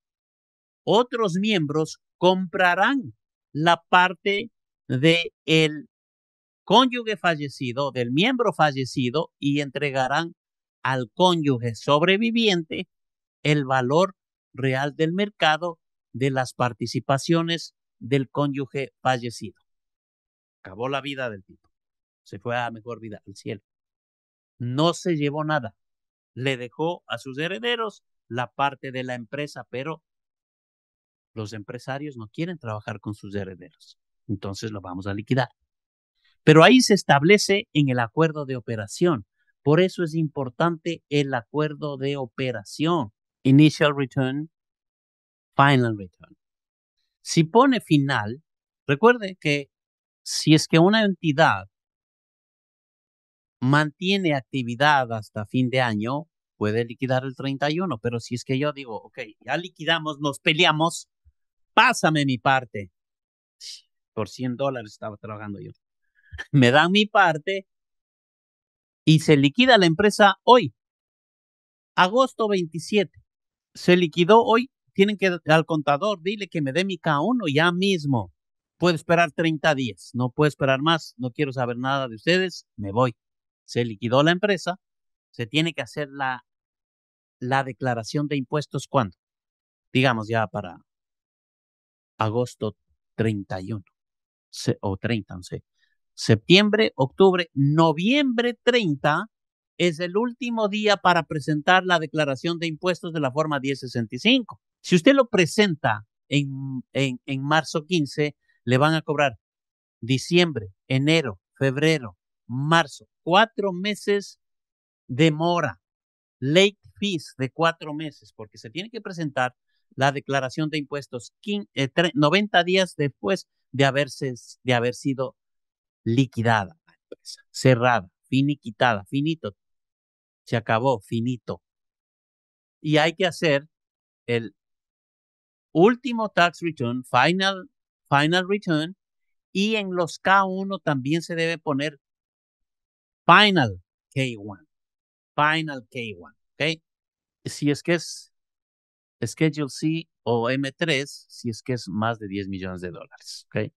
otros miembros comprarán la parte de el cónyuge fallecido, del miembro fallecido y entregarán al cónyuge sobreviviente el valor real del mercado de las participaciones del cónyuge fallecido. Acabó la vida del tipo. Se fue a mejor vida, al cielo. No se llevó nada. Le dejó a sus herederos la parte de la empresa, pero los empresarios no quieren trabajar con sus herederos. Entonces lo vamos a liquidar. Pero ahí se establece en el acuerdo de operación. Por eso es importante el acuerdo de operación. Initial return, final return. Si pone final, recuerde que si es que una entidad mantiene actividad hasta fin de año, puede liquidar el 31, pero si es que yo digo, ok, ya liquidamos, nos peleamos, pásame mi parte. Por 100 dólares estaba trabajando yo me dan mi parte y se liquida la empresa hoy. Agosto 27. Se liquidó hoy. Tienen que al contador, dile que me dé mi K1 ya mismo. Puedo esperar 30 días, no puedo esperar más, no quiero saber nada de ustedes, me voy. Se liquidó la empresa, se tiene que hacer la, la declaración de impuestos cuando, digamos ya para agosto 31 o 30, no sé septiembre, octubre, noviembre 30 es el último día para presentar la declaración de impuestos de la forma 1065. Si usted lo presenta en, marzo 15, le van a cobrar diciembre, enero, febrero, marzo, cuatro meses de mora, late fees de cuatro meses, porque se tiene que presentar la declaración de impuestos 90 eh, días después de, haberse, de haber sido liquidada la empresa, cerrada, finiquitada, finito. Se acabó, finito. Y hay que hacer el último tax return, final, final return, y en los K1 también se debe poner final K1. Final K1, ¿ok? Si es que es Schedule C o M3, si es que es más de 10 millones de dólares, ¿ok?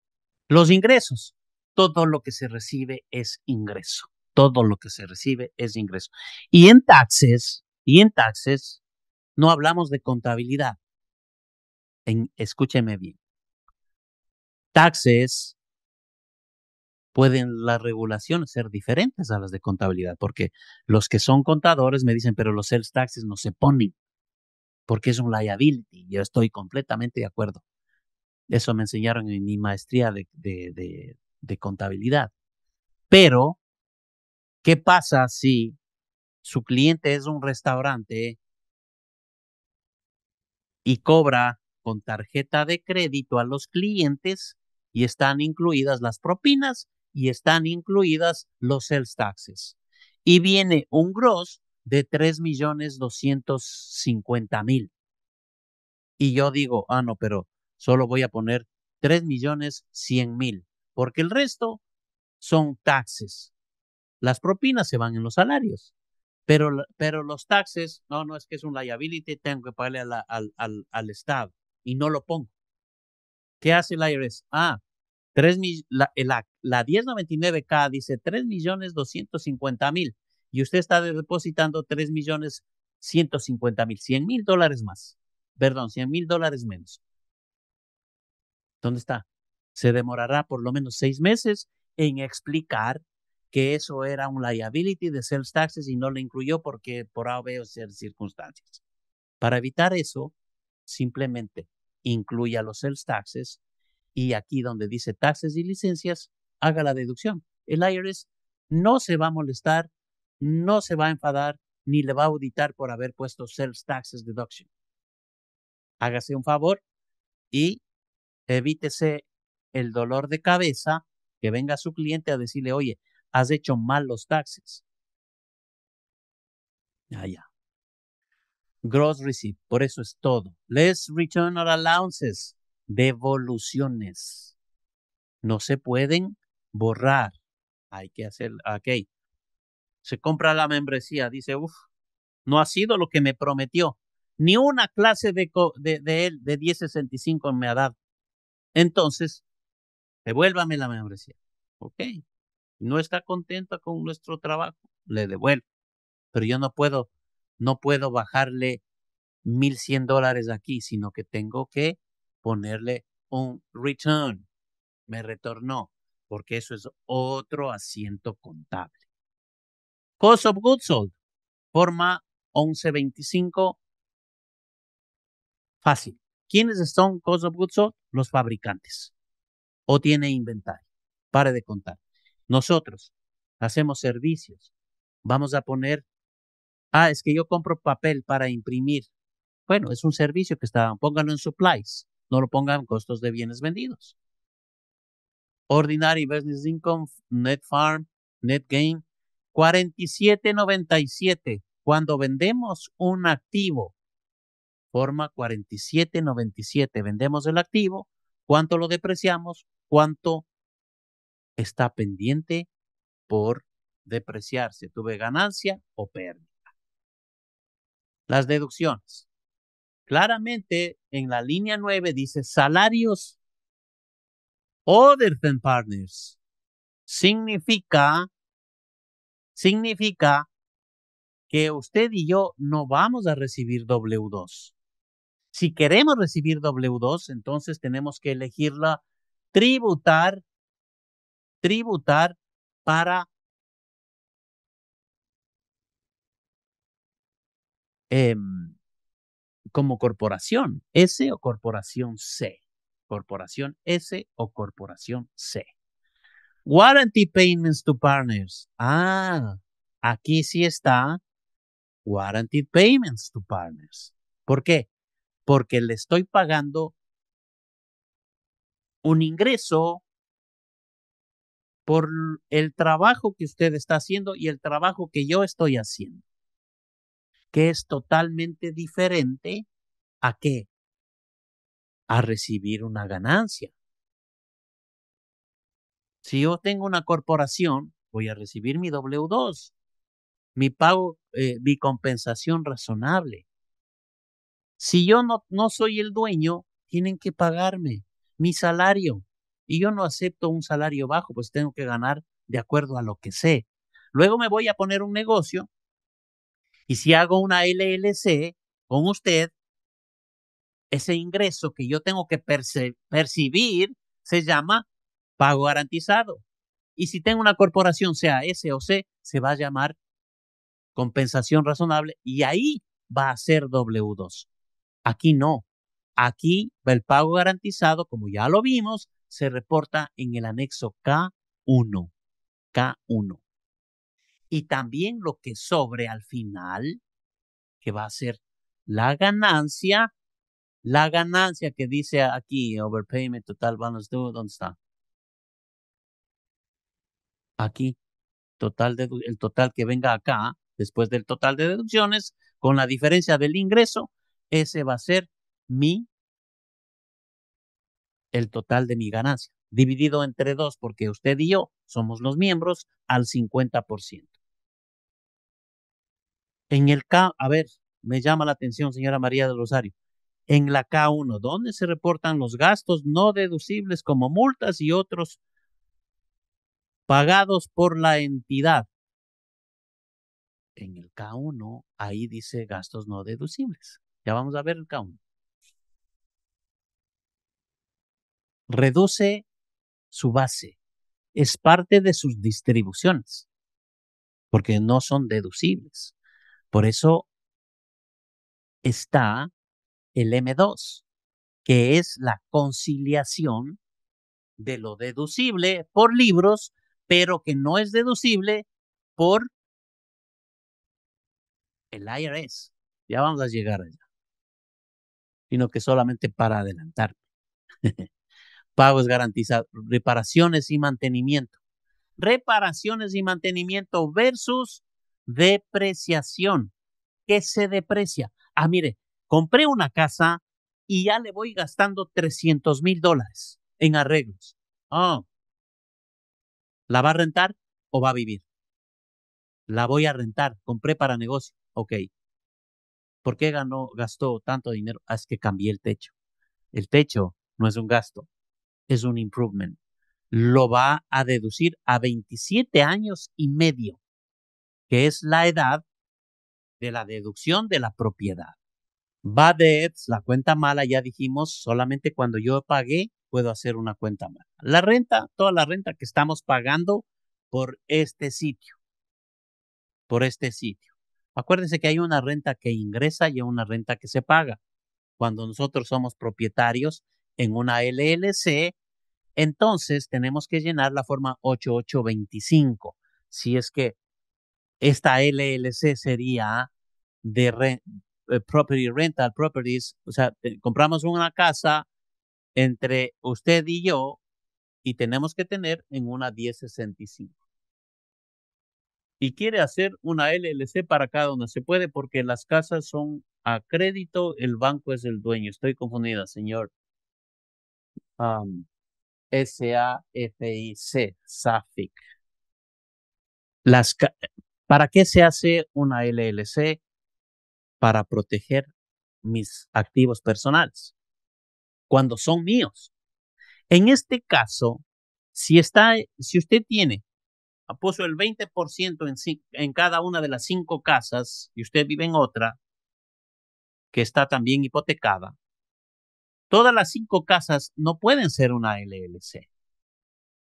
Los ingresos todo lo que se recibe es ingreso. Todo lo que se recibe es ingreso. Y en taxes, y en taxes, no hablamos de contabilidad. escúcheme bien. Taxes pueden las regulaciones ser diferentes a las de contabilidad, porque los que son contadores me dicen, pero los sales taxes no se ponen, porque es un liability. Yo estoy completamente de acuerdo. Eso me enseñaron en mi maestría de, de contabilidad. Pero, ¿qué pasa si su cliente es un restaurante y cobra con tarjeta de crédito a los clientes y están incluidas las propinas y están incluidas los sales taxes? Y viene un gross de 3.250.000. Y yo digo, ah, no, pero solo voy a poner 3.100.000 porque el resto son taxes. Las propinas se van en los salarios, pero, pero los taxes, no, no es que es un liability, tengo que pagarle al, al, Estado y no lo pongo. ¿Qué hace el IRS? Ah, 3, eh, la, la, 1099K dice 3 millones 250 mil y usted está depositando 3 millones 150 mil, 100 mil dólares más, perdón, 100 mil dólares menos. ¿Dónde está? se demorará por lo menos seis meses en explicar que eso era un liability de sales taxes y no lo incluyó porque por A o B o C circunstancias. Para evitar eso, simplemente incluya los sales taxes y aquí donde dice taxes y licencias, haga la deducción. El IRS no se va a molestar, no se va a enfadar, ni le va a auditar por haber puesto sales taxes deduction. Hágase un favor y evítese el dolor de cabeza que venga su cliente a decirle, oye, has hecho mal los taxes. Ah, ya, ya. Gross receipt, por eso es todo. Less return or allowances, devoluciones. No se pueden borrar. Hay que hacer, ok. Se compra la membresía, dice, uff, no ha sido lo que me prometió. Ni una clase de, de, de él de 1065 me ha dado. Entonces, devuélvame la membresía. Ok, no está contenta con nuestro trabajo, le devuelvo. Pero yo no puedo, no puedo bajarle 1100 dólares aquí, sino que tengo que ponerle un return. Me retornó, porque eso es otro asiento contable. Cost of goods sold, forma 1125. Fácil. ¿Quiénes son cost of goods sold? Los fabricantes o tiene inventario. Pare de contar. Nosotros hacemos servicios. Vamos a poner, ah, es que yo compro papel para imprimir. Bueno, es un servicio que está, pónganlo en supplies, no lo pongan en costos de bienes vendidos. Ordinary Business Income, Net Farm, Net Gain, 4797. Cuando vendemos un activo, forma 4797, vendemos el activo, cuánto lo depreciamos, cuánto está pendiente por depreciarse. Tuve ganancia o pérdida. Las deducciones. Claramente en la línea 9 dice salarios other than partners. Significa, significa que usted y yo no vamos a recibir W2. Si queremos recibir W2, entonces tenemos que elegirla tributar, tributar para em, como corporación S o corporación C. Corporación S o corporación C. Warranty payments to partners. Ah, aquí sí está. Warranty payments to partners. ¿Por qué? porque le estoy pagando un ingreso por el trabajo que usted está haciendo y el trabajo que yo estoy haciendo, que es totalmente diferente a qué? A recibir una ganancia. Si yo tengo una corporación, voy a recibir mi W2, mi pago, eh, mi compensación razonable. Si yo no, soy el dueño, tienen que pagarme mi salario. Y yo no acepto un salario bajo, pues tengo que ganar de acuerdo a lo que sé. Luego me voy a poner un negocio y si hago una LLC con usted, ese ingreso que yo tengo que percibir se llama pago garantizado. Y si tengo una corporación, sea S o C, se va a llamar compensación razonable y ahí va a ser W2. Aquí no. Aquí el pago garantizado, como ya lo vimos, se reporta en el anexo K1. K1. Y también lo que sobre al final, que va a ser la ganancia, la ganancia que dice aquí, overpayment, total balance due, ¿dónde está? Aquí, total el total que venga acá, después del total de deducciones, con la diferencia del ingreso, ese va a ser mi, el total de mi ganancia, dividido entre dos, porque usted y yo somos los miembros al 50%. En el K, a ver, me llama la atención, señora María de Rosario. En la K1, ¿dónde se reportan los gastos no deducibles como multas y otros pagados por la entidad. En el K1, ahí dice gastos no deducibles. Ya vamos a ver el count. Reduce su base. Es parte de sus distribuciones, porque no son deducibles. Por eso está el M2, que es la conciliación de lo deducible por libros, pero que no es deducible por el IRS. Ya vamos a llegar allá sino que solamente para adelantar. Pago es garantizado. Reparaciones y mantenimiento. Reparaciones y mantenimiento versus depreciación. ¿Qué se deprecia? Ah, mire, compré una casa y ya le voy gastando 300 mil dólares en arreglos. Ah, ¿La va a rentar o va a vivir? La voy a rentar. Compré para negocio. Ok. ¿Por qué ganó, gastó tanto dinero? Ah, es que cambié el techo. El techo no es un gasto, es un improvement. Lo va a deducir a 27 años y medio, que es la edad de la deducción de la propiedad. Va de pues, la cuenta mala, ya dijimos, solamente cuando yo pagué puedo hacer una cuenta mala. La renta, toda la renta que estamos pagando por este sitio, por este sitio. Acuérdense que hay una renta que ingresa y una renta que se paga. Cuando nosotros somos propietarios en una LLC, entonces tenemos que llenar la forma 8825. Si es que esta LLC sería de eh, property rental properties, o sea, compramos una casa entre usted y yo y tenemos que tener en una 1065 y quiere hacer una LLC para cada una. Se puede porque las casas son a crédito, el banco es el dueño. Estoy confundida, señor. S-A-F-I-C, SAFIC. Las ¿Para qué se hace una LLC? Para proteger mis activos personales cuando son míos. En este caso, si, está, si usted tiene Ah, puso el 20% en, en cada una de las cinco casas y usted vive en otra que está también hipotecada, todas las cinco casas no pueden ser una LLC,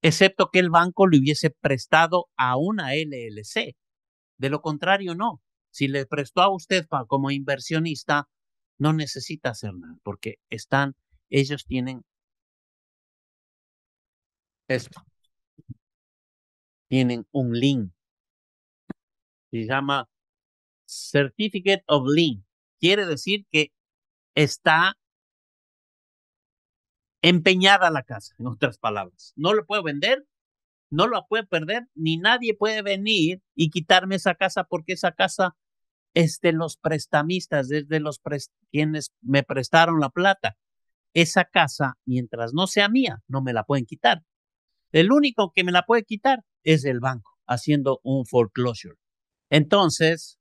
excepto que el banco le hubiese prestado a una LLC. De lo contrario, no. Si le prestó a usted como inversionista, no necesita hacer nada, porque están, ellos tienen esto tienen un link. Se llama Certificate of Link. Quiere decir que está empeñada la casa, en otras palabras. No lo puedo vender, no la puedo perder, ni nadie puede venir y quitarme esa casa porque esa casa es de los prestamistas, es de los quienes me prestaron la plata. Esa casa, mientras no sea mía, no me la pueden quitar. El único que me la puede quitar es el banco haciendo un foreclosure. Entonces,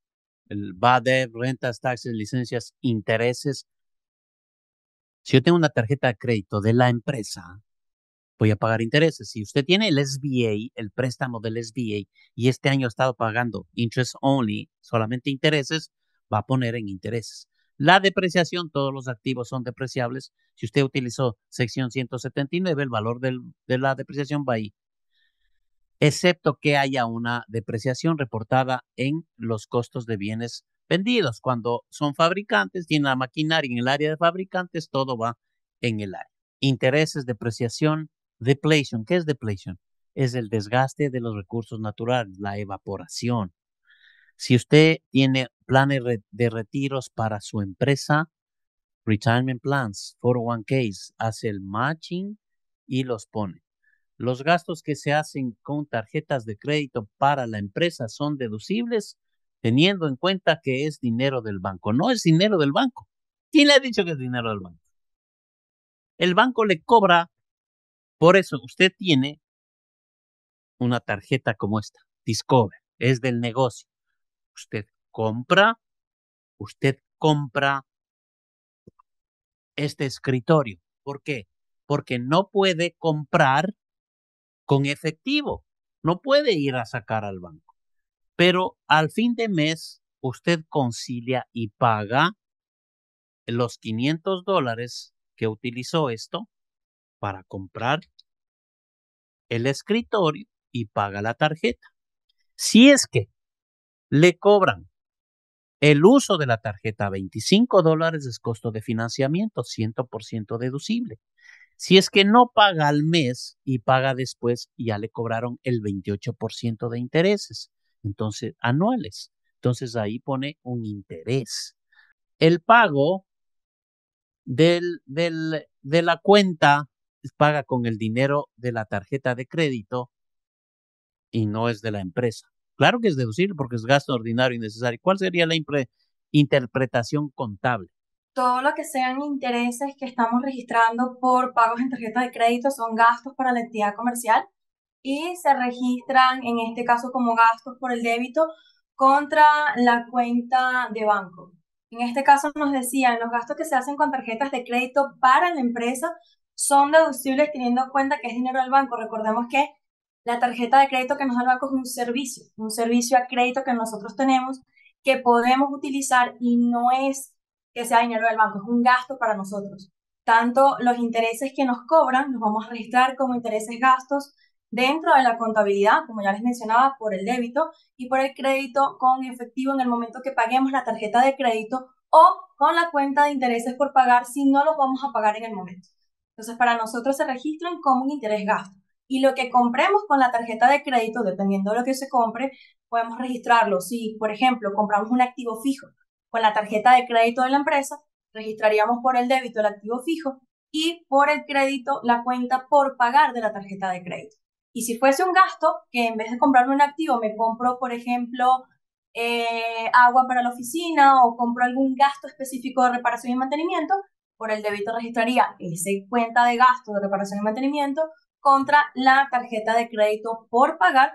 el BADEV, rentas, taxes, licencias, intereses. Si yo tengo una tarjeta de crédito de la empresa, voy a pagar intereses. Si usted tiene el SBA, el préstamo del SBA, y este año ha estado pagando interest only, solamente intereses, va a poner en intereses. La depreciación, todos los activos son depreciables. Si usted utilizó sección 179, el valor de la depreciación va ahí excepto que haya una depreciación reportada en los costos de bienes vendidos. Cuando son fabricantes, tienen la maquinaria en el área de fabricantes, todo va en el área. Intereses, depreciación, depletion. ¿Qué es depletion? Es el desgaste de los recursos naturales, la evaporación. Si usted tiene planes de retiros para su empresa, retirement plans, 401ks, hace el matching y los pone. Los gastos que se hacen con tarjetas de crédito para la empresa son deducibles teniendo en cuenta que es dinero del banco. No es dinero del banco. ¿Quién le ha dicho que es dinero del banco? El banco le cobra. Por eso usted tiene una tarjeta como esta, Discover, es del negocio. Usted compra, usted compra este escritorio. ¿Por qué? Porque no puede comprar con efectivo. No puede ir a sacar al banco. Pero al fin de mes, usted concilia y paga los 500 dólares que utilizó esto para comprar el escritorio y paga la tarjeta. Si es que le cobran el uso de la tarjeta, 25 dólares es costo de financiamiento, 100% deducible. Si es que no paga al mes y paga después, ya le cobraron el 28% de intereses, entonces anuales. Entonces ahí pone un interés. El pago del, de la cuenta paga con el dinero de la tarjeta de crédito y no es de la empresa. Claro que es deducible porque es gasto ordinario y necesario. ¿Cuál sería la interpretación contable? todo lo que sean intereses que estamos registrando por pagos en tarjeta de crédito son gastos para la entidad comercial y se registran en este caso como gastos por el débito contra la cuenta de banco. En este caso nos decían, los gastos que se hacen con tarjetas de crédito para la empresa son deducibles teniendo en cuenta que es dinero del banco. Recordemos que la tarjeta de crédito que nos da el banco es un servicio, un servicio a crédito que nosotros tenemos que podemos utilizar y no es que sea dinero del banco, es un gasto para nosotros. Tanto los intereses que nos cobran los vamos a registrar como intereses gastos dentro de la contabilidad, como ya les mencionaba, por el débito y por el crédito con efectivo en el momento que paguemos la tarjeta de crédito o con la cuenta de intereses por pagar si no los vamos a pagar en el momento. Entonces, para nosotros se registran como un interés gasto. Y lo que compremos con la tarjeta de crédito, dependiendo de lo que se compre, podemos registrarlo. Si, por ejemplo, compramos un activo fijo, con la tarjeta de crédito de la empresa, registraríamos por el débito el activo fijo y por el crédito la cuenta por pagar de la tarjeta de crédito. Y si fuese un gasto, que en vez de comprarme un activo, me compro, por ejemplo, eh, agua para la oficina o compro algún gasto específico de reparación y mantenimiento, por el débito registraría esa cuenta de gasto de reparación y mantenimiento contra la tarjeta de crédito por pagar.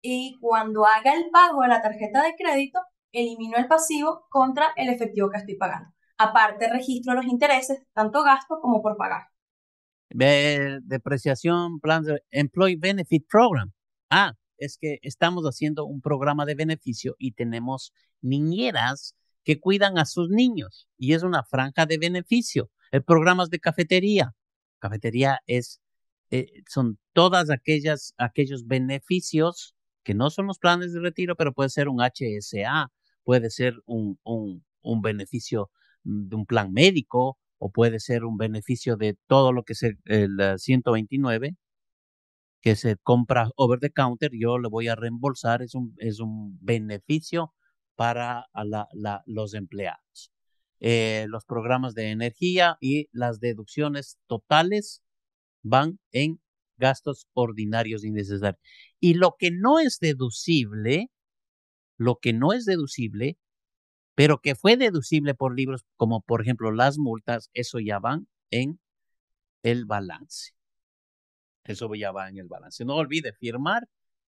Y cuando haga el pago de la tarjeta de crédito, elimino el pasivo contra el efectivo que estoy pagando. Aparte, registro los intereses, tanto gasto como por pagar. depreciación, plan de Employee Benefit Program. Ah, es que estamos haciendo un programa de beneficio y tenemos niñeras que cuidan a sus niños y es una franja de beneficio. El programas de cafetería. Cafetería es, eh, son todas aquellas, aquellos beneficios que no son los planes de retiro, pero puede ser un HSA, puede ser un, un, beneficio mm, de un plan médico o puede ser un beneficio de todo lo que es el, 129 eh, que se compra over the counter, yo le voy a reembolsar, es un, es un beneficio para los empleados. Eh, los programas de energía y las deducciones totales van en gastos ordinarios innecesarios. Y lo que no es deducible lo que no es deducible, pero que fue deducible por libros, como por ejemplo las multas, eso ya van en el balance. Eso ya va en el balance. No olvide firmar.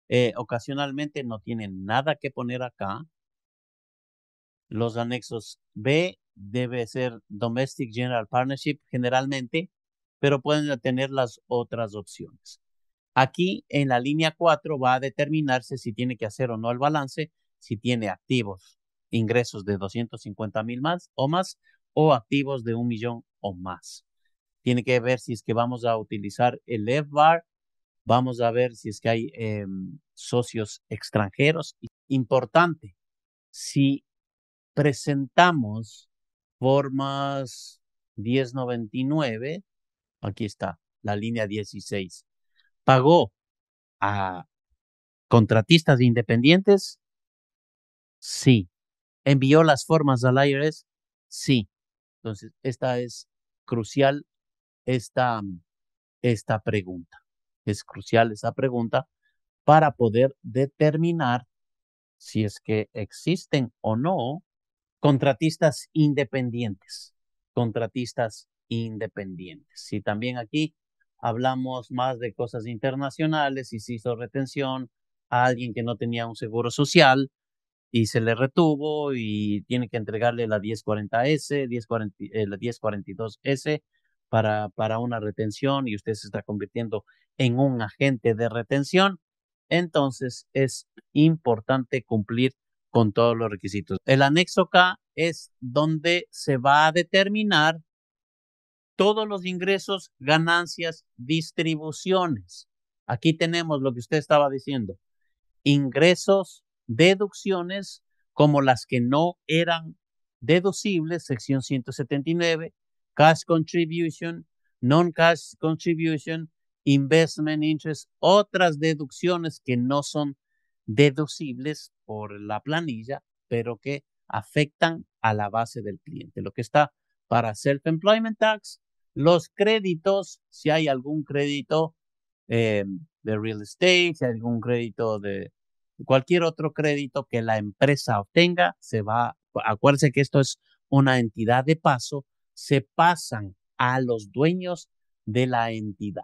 Eh, ocasionalmente no tiene nada que poner acá. Los anexos B debe ser Domestic General Partnership generalmente, pero pueden tener las otras opciones. Aquí en la línea 4 va a determinarse si tiene que hacer o no el balance, si tiene activos, ingresos de 250 mil más o más o activos de un millón o más. Tiene que ver si es que vamos a utilizar el F-Bar, vamos a ver si es que hay em, socios extranjeros. Importante, si presentamos formas 1099, aquí está, la línea 16, pagó a contratistas independientes, Sí. ¿Envió las formas al IRS? Sí. Entonces, esta es crucial, esta, pregunta. Es crucial esa pregunta para poder determinar si es que existen o no contratistas independientes. Contratistas independientes. Si también aquí hablamos más de cosas internacionales, si se hizo retención a alguien que no tenía un seguro social, y se le retuvo y tiene que entregarle la 1040S, eh, la 1042S para, para una retención y usted se está convirtiendo en un agente de retención. Entonces es importante cumplir con todos los requisitos. El anexo K es donde se va a determinar todos los ingresos, ganancias, distribuciones. Aquí tenemos lo que usted estaba diciendo. Ingresos, deducciones como las que no eran deducibles, sección 179, cash contribution, non-cash contribution, investment interest, otras deducciones que no son deducibles por la planilla, pero que afectan a la base del cliente. Lo que está para self-employment tax, los créditos, si hay algún crédito eh, de real estate, si hay algún crédito de Cualquier otro crédito que la empresa obtenga se va, acuérdense que esto es una entidad de paso, se pasan a los dueños de la entidad.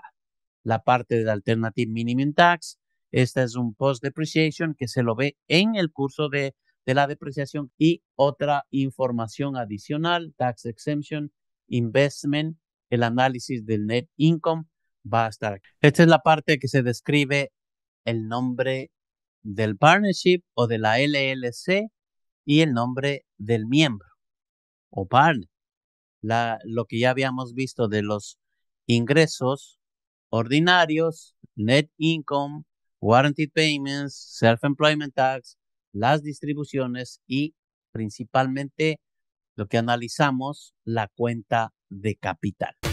La parte de Alternative Minimum Tax, esta es un post depreciation que se lo ve en el curso de, la depreciación y otra información adicional, tax exemption, investment, el análisis del net income va a estar. Esta es la parte que se describe el nombre del partnership o de la LLC y el nombre del miembro o partner. lo que ya habíamos visto de los ingresos ordinarios, net income, warranted payments, self-employment tax, las distribuciones y principalmente lo que analizamos, la cuenta de capital.